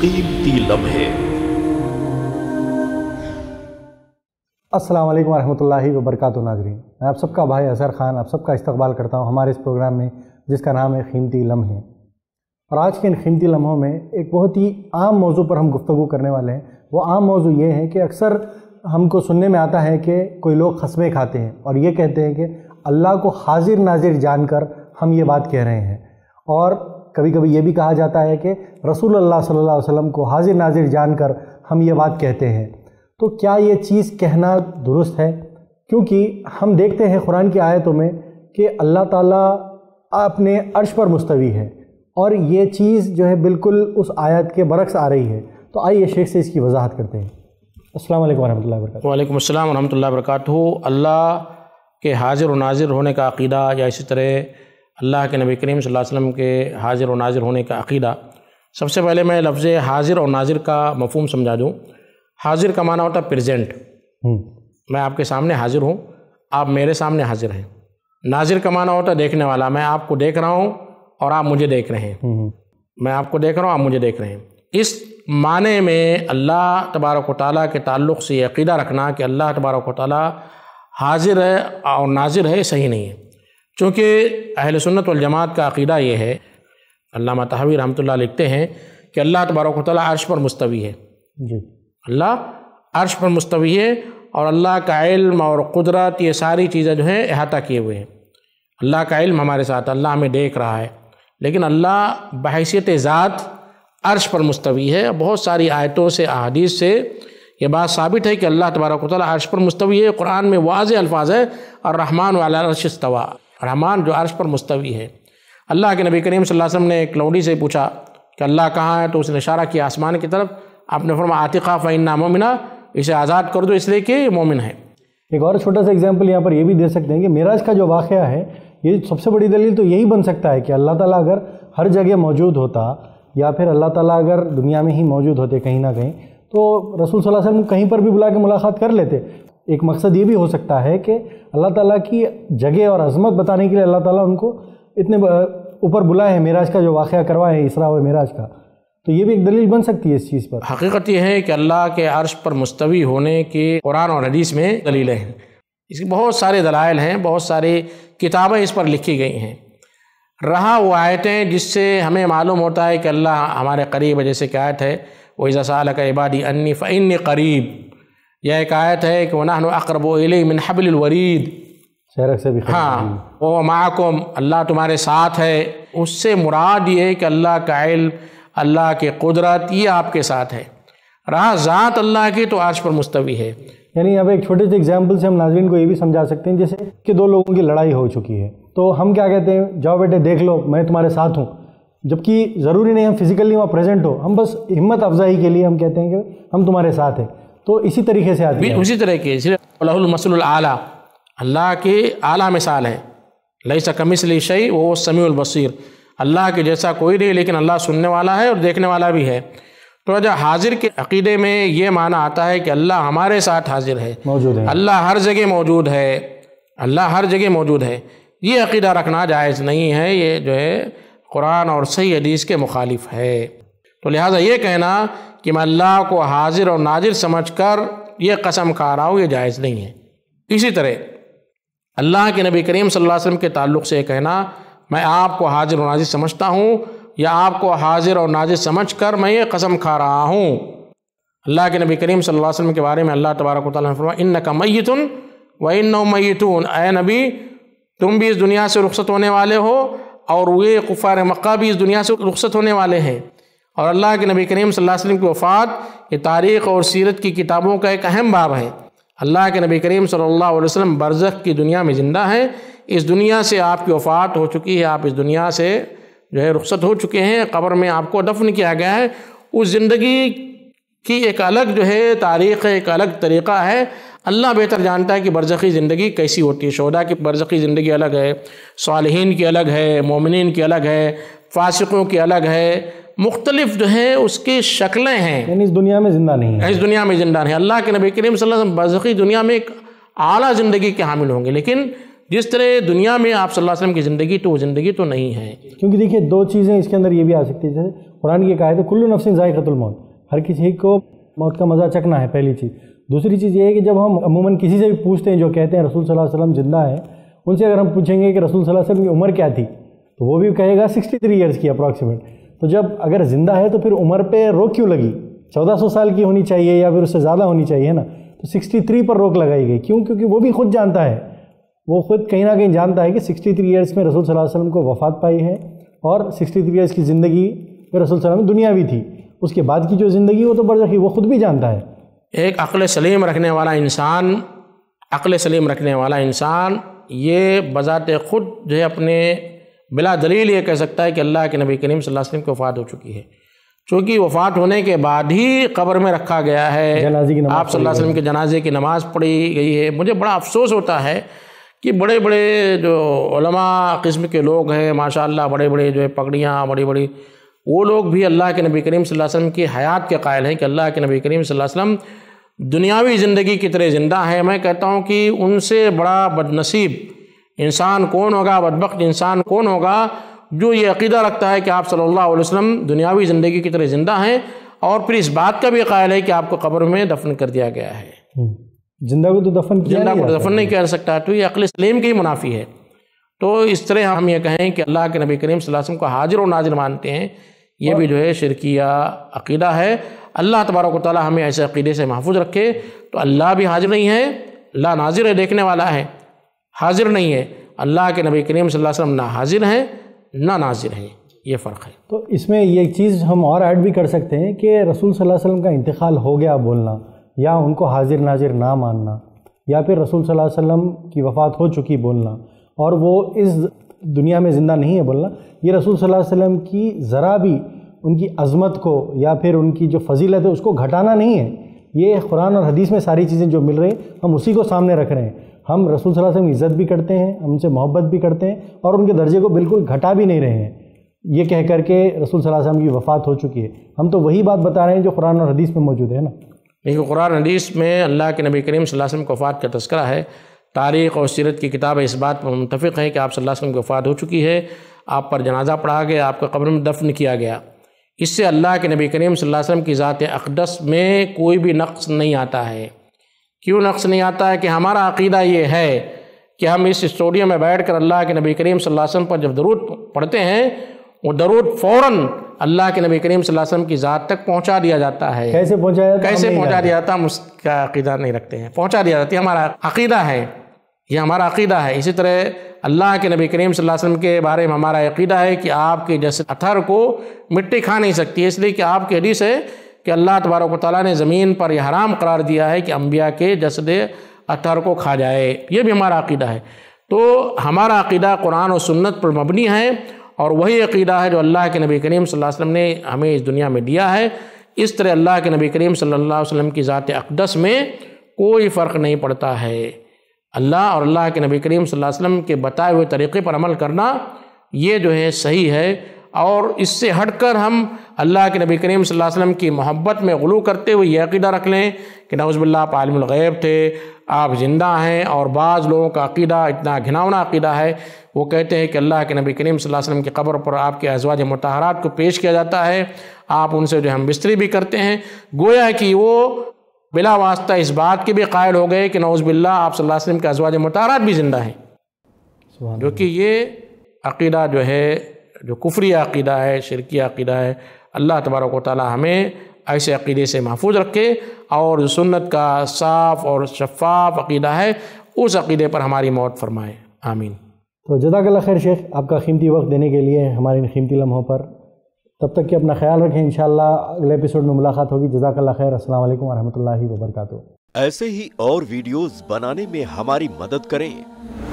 कीमती लम्हे असलम वालेकुम वरहमतुल्लाहि नाजरीन मैं आप सबका भाई अजहर ख़ान आप सबका इस्तकबाल करता हूँ हमारे इस प्रोग्राम में जिसका नाम है कीमती लम्हे और आज के इन कीमती लम्हों में एक बहुत ही आम मौजू पर हम गुफ्तु करने वाले हैं वो आम मौजू ये है कि अक्सर हमको सुनने में आता है कि कोई लोग खसमें खाते हैं और ये कहते हैं कि अल्लाह को हाजिर नाजिर जानकर हम ये बात कह रहे हैं और कभी कभी ये भी कहा जाता है कि रसूल अल्लाह सल्लल्लाहु अलैहि वसल्लम को हाजिर नाजिर जानकर हम ये बात कहते हैं तो क्या ये चीज़ कहना दुरुस्त है क्योंकि हम देखते हैं कुरान की आयतों में कि अल्लाह ताला अपने अर्श पर मुस्तवी है और ये चीज़ जो है बिल्कुल उस आयत के बरक्स आ रही है तो आइए शेख से इसकी वजाहत करते हैं असल वरहमल वर्क वालेकुम अल्लाम वरहमल वर्क अल्लाह के हाजिर व नाजिर होने का अकीदा या इसी तरह अल्लाह के नबी करीम वसल्लम के हाजिर और नाजिर होने का अकीदा सबसे पहले मैं लफ्ज़ हाजिर और नाजिर का मफहम समझा दूँ हाजिर का माना होता है प्रेजेंट हम्म। मैं आपके सामने हाजिर हूँ आप मेरे सामने हाजिर हैं नाजिर का माना होता है देखने वाला मैं आपको देख रहा हूँ और आप मुझे देख रहे हैं हम्म। मैं आपको देख रहा हूँ आप मुझे देख रहे हैं इस माने में अल्लाह तबारक ताली के ताल्लुक़ से अकीदा रखना कि अल्लाह तबारक ताली हाजिर है और नाजिर है सही नहीं है चूँकि अहल सुन्नत जमात का अकीदा ये है अल्लाह तहवी रहमत लिखते हैं कि अल्लाह तबारक ताली अर्श पर मुस्तवी है जी अल्लाह अर्श पर मुस्तवी है और अल्लाह का इल्म और कुदरत ये सारी चीज़ें जो हैं अहाता किए हुए हैं अल्लाह का इल्म हमारे साथ अल्लाह हमें देख रहा है लेकिन अल्लाह बहसीत ज़ात अर्श पर मुस्तवी है बहुत सारी आयतों से अहादीस से ये बात साबित है कि अल्लाह तबारक ताली अर्श पर मुस्तवी है कुरान में वाज अल्फाज है और रहमान वाला अर्श रहमान जो अर्श पर मुस्तवी है अल्लाह के नबी करीम सल्लल्लाहु अलैहि वसल्लम ने एक लौंड़ी से पूछा कि अल्लाह कहाँ है तो उसने इशारा किया आसमान की तरफ आपने फरमा आतिका फ़ैना मोमिना इसे आज़ाद कर दो इसलिए कि ये मोमिन है एक और छोटा सा एग्जाम्पल यहाँ पर यह भी दे सकते हैं कि मेराज का जो वाक़ है ये सबसे बड़ी दलील तो यही बन सकता है कि अल्लाह ताला अगर हर जगह मौजूद होता या फिर अल्लाह ताला अगर दुनिया में ही मौजूद होते कहीं ना कहीं तो रसूल सल्लल्लाहु अलैहि वसल्लम कहीं पर भी बुला के मुलाकात कर लेते एक मकसद ये भी हो सकता है कि अल्लाह ताला की जगह और अजमत बताने के लिए अल्लाह ताला उनको इतने ऊपर बुलाए हैं मेराज का जो वाक़ करवाए हैं इसरा व मेराज का तो ये भी एक दलील बन सकती है इस चीज़ पर हकीकत यह है कि अल्लाह के अर्श पर मुस्तवी होने के कुरान और हदीस में दलीलें हैं इसके बहुत सारे दलाइल हैं बहुत सारी किताबें इस पर लिखी गई हैं रहा वो आयतें जिससे हमें मालूम होता है कि अल्लाह हमारे करीब है जैसे कि आयत है वही जसाल का इबादी अन्नी फ़िन करीब यह एक आयत है कि वन अकरब मिन वरीद शहरक से भी हाँ ओ माकुम अल्लाह तुम्हारे साथ है उससे मुराद ये है कि अल्लाह का इल्म अल्लाह के कुदरत ये आपके साथ है रहा ज़ात अल्लाह की तो आज पर मुस्तवी है यानी अब एक छोटे से एग्जाम्पल से हम नाजरन को ये भी समझा सकते हैं जैसे कि दो लोगों की लड़ाई हो चुकी है तो हम क्या कहते हैं जाओ बेटे देख लो मैं तुम्हारे साथ हूँ जबकि ज़रूरी नहीं हम फिज़िकली वहाँ प्रेजेंट हो हम बस हिम्मत अफजाई के लिए हम कहते हैं कि हम तुम्हारे साथ हैं तो इसी तरीके से आती है उसी तरह के मसलुल आला अल्लाह की आला मिसाल है लईसा कमिसली शई वो समीउल बसीर अल्लाह के जैसा कोई नहीं लेकिन अल्लाह सुनने वाला है और देखने वाला भी है तो जो हाजिर के अकीदे में ये माना आता है कि अल्लाह हमारे साथ हाजिर है मौजूद है अल्लाह हर जगह मौजूद है अल्लाह हर जगह मौजूद है ये अकीदा रखना जायज़ नहीं है ये जो है कुरान और सही हदीस के मुखालिफ है तो लिहाजा ये कहना कि मैं अल्लाह को हाजिर और नाजिर समझ कर ये कसम खा रहा हूँ ये जायज़ नहीं है इसी तरह अल्लाह के नबी करीम सल्लल्लाहु अलैहि वसल्लम के ताल्लुक से कहना मैं आपको हाजिर और नाजिर समझता हूँ या आपको हाजिर और नाजिर समझ कर मैं ये कसम खा रहा हूँ अल्लाह के नबी करीम सल्लल्लाहु अलैहि वसल्लम के बारे में अल्लाह तबारक तला इन का व इन मैतून ए नबी तुम भी इस दुनिया से रुख्सत होने वाले हो और वे कुफ़ार मक्का भी इस दुनिया से रुखसत होने वाले हैं और अल्लाह के नबी करीम सल्लल्लाहु अलैहि वसल्लम की वफ़ात ये तारीख़ और सीरत की किताबों का एक अहम बाब है अल्लाह के नबी करीम सल्लल्लाहु अलैहि वसल्लम बरज़ख की दुनिया में ज़िंदा हैं इस दुनिया से आपकी वफ़ात हो चुकी है आप इस दुनिया से जो है रुख्सत हो चुके हैं कब्र में आपको दफन किया गया है उस ज़िंदगी की एक अलग जो है तारीख़ एक अलग तरीक़ा है अल्लाह बेहतर जानता है कि बरज़ी ज़िंदगी कैसी होती है शहदा की बरज़ी ज़िंदगी अलग है सालहीन की अलग है ममिन की अलग है फासिकों की अलग है मुख्तलिफ जो है उसकी शक्लें हैं यानी इस दुनिया में ज़िंदा नहीं है इस दुनिया में ज़िंदा नहीं अल्लाह के नबी करीम वसल्लम दुनिया में एक आला ज़िंदगी के हामिल होंगे लेकिन जिस तरह दुनिया में आप सल्लल्लाहु अलैहि वसल्लम की ज़िंदगी तो वो ज़िंदगी तो नहीं है क्योंकि देखिए दो चीज़ें इसके अंदर ये भी आ सकती है जैसे कुरान की कहा कुल्लु नफसिन ज़ायक़तुलमौत हर किसी को मौत का मज़ा चखना है पहली चीज़ दूसरी चीज़ ये है कि जब हम अमूमन किसी से भी पूछते हैं जो कहते हैं रसूल सल्लल्लाहु अलैहि वसल्लम ज़िंदा है उनसे अगर हम पूछेंगे कि रसूल सल्लल्लाहु अलैहि वसल्लम की उम्र क्या थी तो वो भी कहेगा सिक्सटी थ्री ईयर्स की अप्रॉक्सीमेट तो जब अगर ज़िंदा है तो फिर उम्र पे रोक क्यों लगी 1400 साल की होनी चाहिए या फिर उससे ज़्यादा होनी चाहिए ना तो 63 पर रोक लगाई गई क्यों क्योंकि वो भी खुद जानता है वो खुद कहीं ना कहीं जानता है कि 63 इयर्स में रसूल सल्लल्लाहु अलैहि वसल्लम को वफ़ात पाई है और 63 इयर्स की ज़िंदगी में रसूल सल्लम भी थी उसके बाद की जो ज़िंदगी वो तो बढ़ रखी वो खुद भी जानता है एक अकल सलीम रखने वाला इंसान अकल सलीम रखने वाला इंसान ये बज़ात खुद जो है अपने बिला दलील ये कह सकता है कि अल्लाह के नबी करीम सल्लल्लाहु अलैहि वसल्लम की वफ़ात हो चुकी है चूँकि वफ़ात होने के बाद ही कब्र में रखा गया है आप सल्लल्लाहु अलैहि वसल्लम के जनाजे की नमाज़ पढ़ी गई है मुझे बड़ा अफसोस होता है कि बड़े बड़े जो ओलमा किस्म के लोग हैं माशाल्लाह बड़े बड़े जो है पगड़ियाँ बड़ी बड़ी वो लोग भी अल्लाह के नबी करीम सल्लल्लाहु अलैहि वसल्लम की हयात के कायल हैं कि अल्लाह के नबी करीम सल्लल्लाहु अलैहि वसल्लम दुनियावी ज़िंदगी की तरह ज़िंदा है मैं कहता हूँ कि उनसे बड़ा बदनसीब इंसान कौन होगा बदबक इंसान कौन होगा जो ये अकीदा रखता है कि आप सल्लल्लाहु अलैहि वसल्लम दुनियावी ज़िंदगी की तरह ज़िंदा हैं और फिर इस बात का भी ख्याल है कि आपको कब्र में दफन कर दिया गया है हम्म। जिंदा को तो दफन जिंदा को दफन नहीं कर सकता तो ये अकल सलीम ही मुनाफी है तो इस तरह हम ये कहें कि अल्लाह के नबी करीम वसल्लम को हाजिर और नाजिर मानते हैं ये भी जो है शिरकिया अकीदा है अल्लाह तबारक ताली हमें ऐसे अकीदे से महफूज रखे तो अल्लाह भी हाजिर नहीं है अल्लाह नाजिर है देखने वाला है हाजिर नहीं है अल्लाह के नबी करीम सल्लल्लाहु अलैहि वसल्लम ना हाजिर हैं ना नाजिर हैं ये फ़र्क है तो इसमें ये चीज़ हम और ऐड भी कर सकते हैं कि रसूल सल्लल्लाहु अलैहि वसल्लम का इंतकाल हो गया बोलना या उनको हाजिर नाजिर ना मानना या फिर रसूल सल्लल्लाहु अलैहि वसल्लम की वफ़ात हो चुकी बोलना और वो इस दुनिया में ज़िंदा नहीं है बोलना ये रसूल सल्लल्लाहु अलैहि वसल्लम की ज़रा भी उनकी अज़मत को या फिर उनकी जो फजीलत है उसको घटाना नहीं है ये कुरान और हदीस में सारी चीज़ें जो मिल रही हम उसी को सामने रख रहे हैं हम रसूल सल्लल्लाहु अलैहि वसल्लम की इज़्ज़त भी करते हैं उनसे मोहब्बत भी करते हैं और उनके दर्जे को बिल्कुल घटा भी नहीं रहे हैं ये कह करके रसूल सल्लल्लाहु अलैहि वसल्लम की वफ़ात हो चुकी है हम तो वही बात बता रहे हैं जो कुरान और हदीस में मौजूद है ना देखिए कुरान हदीस में अल्लाह के नबी करीम वसल्लम की वफ़ात का तस्करा है तारीख़ और सीरत की किताबें इस बात पर मुतफ़ हैं कि आप सल्लल्लाहु अलैहि वसल्लम की वफ़ात हो चुकी है आप पर जनाजा पढ़ा गया आपका कब्र में दफन किया गया इससे अल्लाह के नबी करीम वसल्लम की ज़ात अकदस में कोई भी नक्स नहीं आता है क्यों नक्स नहीं आता है कि हमारा अकीदा ये है कि हम इस स्टूडियो में बैठ कर अल्लाह के नबी करीम वसल्लम पर जब दरूद पढ़ते हैं वो दरूद फ़ौर अल्लाह के नबी करीम वसल्लम की ज़ात तक पहुँचा दिया जाता है कैसे पहुँचा कैसे पहुँचा दिया जाता हम उसका अकीदा नहीं रखते हैं पहुँचा दिया जाता है हमारा अकीदा है यह हमारा अकीदा है इसी तरह अल्लाह के नबी करीम सल्लल्लाहु अलैहि वसल्लम के बारे में हमारा अकीदा है कि आपके जैसे अथर को मिट्टी खा नहीं सकती है इसलिए कि आपके हदीस है कि अल्लाह तबारक ताली ने ज़मीन पर यह हराम करार दिया है कि अम्बिया के जसद अतर को खा जाए ये भी हमारा अकीदा है तो हमारा अकीदा कुरान और सुन्नत पर मबनी है और वही अकीदा है जो अल्लाह के नबी करीम सल्लल्लाहु अलैहि वसल्लम ने हमें इस दुनिया में दिया है इस तरह अल्लाह के नबी करीम सल्लल्लाहु अलैहि वसल्लम की ज़ात अकदस में कोई फ़र्क नहीं पड़ता है अल्लाह और अल्लाह के नबी करीम वसल्लम के बताए हुए तरीक़े पर अमल करना ये जो है सही है और इससे हटकर हम अल्लाह के नबी करीम वसल्लम की मोहब्बत में गलू करते हुए यह अकीदा रख लें कि नवज़बिल्ला आप आलमगैब थे आप ज़िंदा हैं और बाज़ लोगों का अकीदा इतना घिनावना अकीदा है वो कहते हैं कि अल्लाह के नबी करीम वसल्लम की कब्र पर आपके अजवाज मतहरात को पेश किया जाता है आप उनसे जो हम बिस्तरी भी करते हैं गोया कि वो बिला वास्ता इस बात के भी कायल हो गए कि नौज़बिल्ला आप सल्लल्लाहु अलैहि वसल्लम के अजवाज मुतारात भी ज़िंदा हैं जो कि ये अकीदा जो है जो कुफरी अकीदा है शिरकी अकीदा है अल्लाह तबारक ताली हमें ऐसे अकीदे से महफूज रखे और सुन्नत का साफ़ और शफाफ अकीदा है उस अकीदे पर हमारी मौत फरमाए आमीन तो जदाकल्ला खैर शेख आपका कीमती वक्त देने के लिए हमारे इन कीमती लम्हों पर तब तक कि अपना ख्याल रखें इन अगले एपिसोड में मुलाकात होगी जजाकल्ला खैर असल वरहमल वबरकू ऐसे ही और वीडियोस बनाने में हमारी मदद करें